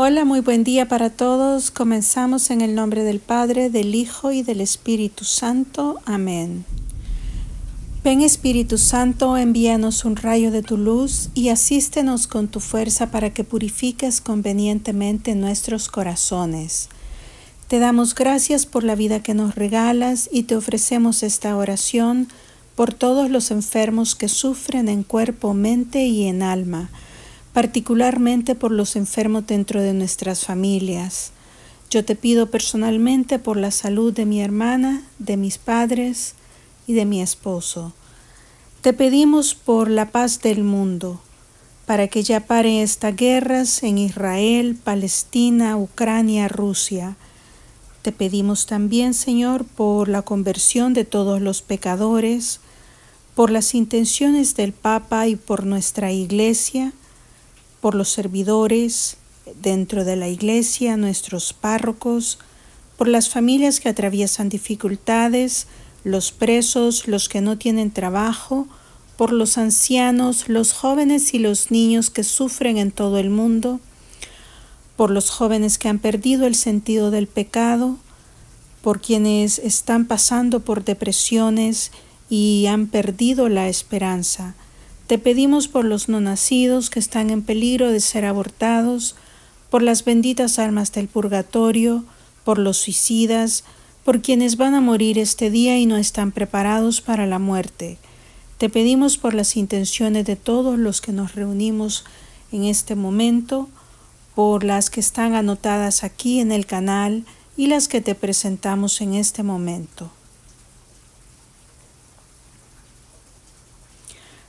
Hola, muy buen día para todos. Comenzamos en el nombre del Padre, del Hijo y del Espíritu Santo. Amén. Ven Espíritu Santo, envíanos un rayo de tu luz y asístenos con tu fuerza para que purifiques convenientemente nuestros corazones. Te damos gracias por la vida que nos regalas y te ofrecemos esta oración por todos los enfermos que sufren en cuerpo, mente y en alma particularmente por los enfermos dentro de nuestras familias. Yo te pido personalmente por la salud de mi hermana, de mis padres y de mi esposo. Te pedimos por la paz del mundo, para que ya pare estas guerras en Israel, Palestina, Ucrania, Rusia. Te pedimos también, Señor, por la conversión de todos los pecadores, por las intenciones del Papa y por nuestra Iglesia, por los servidores dentro de la iglesia, nuestros párrocos, por las familias que atraviesan dificultades, los presos, los que no tienen trabajo, por los ancianos, los jóvenes y los niños que sufren en todo el mundo, por los jóvenes que han perdido el sentido del pecado, por quienes están pasando por depresiones y han perdido la esperanza, te pedimos por los no nacidos que están en peligro de ser abortados, por las benditas almas del purgatorio, por los suicidas, por quienes van a morir este día y no están preparados para la muerte. Te pedimos por las intenciones de todos los que nos reunimos en este momento, por las que están anotadas aquí en el canal y las que te presentamos en este momento.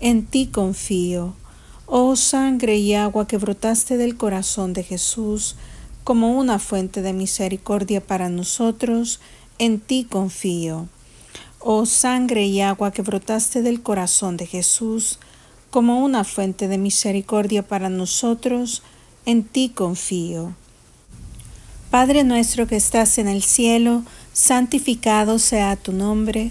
en ti confío. Oh sangre y agua que brotaste del corazón de Jesús, como una fuente de misericordia para nosotros, en ti confío. Oh sangre y agua que brotaste del corazón de Jesús, como una fuente de misericordia para nosotros, en ti confío. Padre nuestro que estás en el cielo, santificado sea tu nombre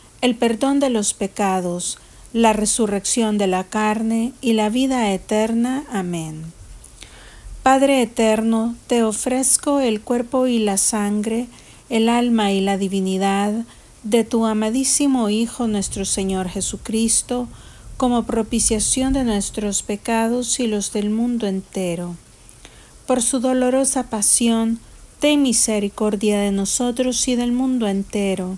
el perdón de los pecados, la resurrección de la carne y la vida eterna. Amén. Padre eterno, te ofrezco el cuerpo y la sangre, el alma y la divinidad de tu amadísimo Hijo nuestro Señor Jesucristo, como propiciación de nuestros pecados y los del mundo entero. Por su dolorosa pasión, ten misericordia de nosotros y del mundo entero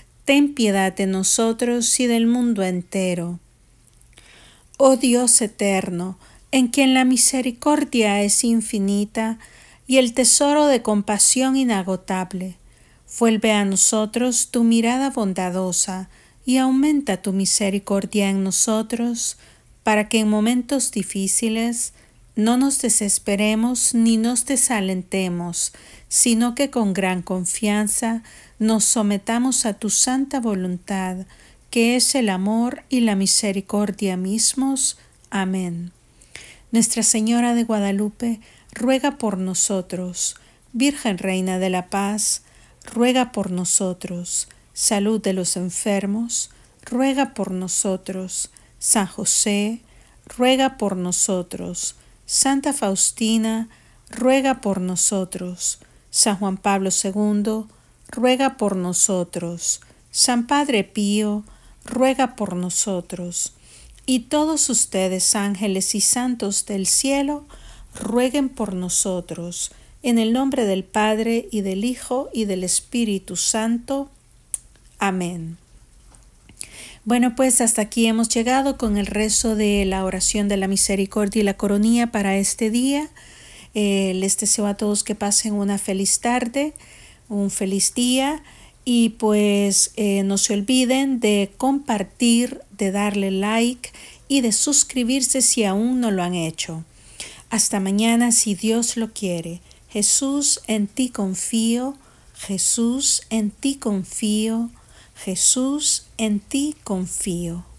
ten piedad de nosotros y del mundo entero. Oh Dios eterno, en quien la misericordia es infinita y el tesoro de compasión inagotable, vuelve a nosotros tu mirada bondadosa y aumenta tu misericordia en nosotros, para que en momentos difíciles no nos desesperemos ni nos desalentemos, sino que con gran confianza nos sometamos a tu santa voluntad, que es el amor y la misericordia mismos. Amén. Nuestra Señora de Guadalupe, ruega por nosotros. Virgen Reina de la Paz, ruega por nosotros. Salud de los enfermos, ruega por nosotros. San José, ruega por nosotros. Santa Faustina, ruega por nosotros. San Juan Pablo II, ruega por nosotros. San Padre Pío, ruega por nosotros. Y todos ustedes, ángeles y santos del cielo, rueguen por nosotros. En el nombre del Padre y del Hijo y del Espíritu Santo. Amén. Bueno, pues hasta aquí hemos llegado con el rezo de la oración de la misericordia y la coronía para este día. Eh, les deseo a todos que pasen una feliz tarde, un feliz día y pues eh, no se olviden de compartir, de darle like y de suscribirse si aún no lo han hecho. Hasta mañana si Dios lo quiere. Jesús, en ti confío. Jesús, en ti confío. Jesús, en ti confío.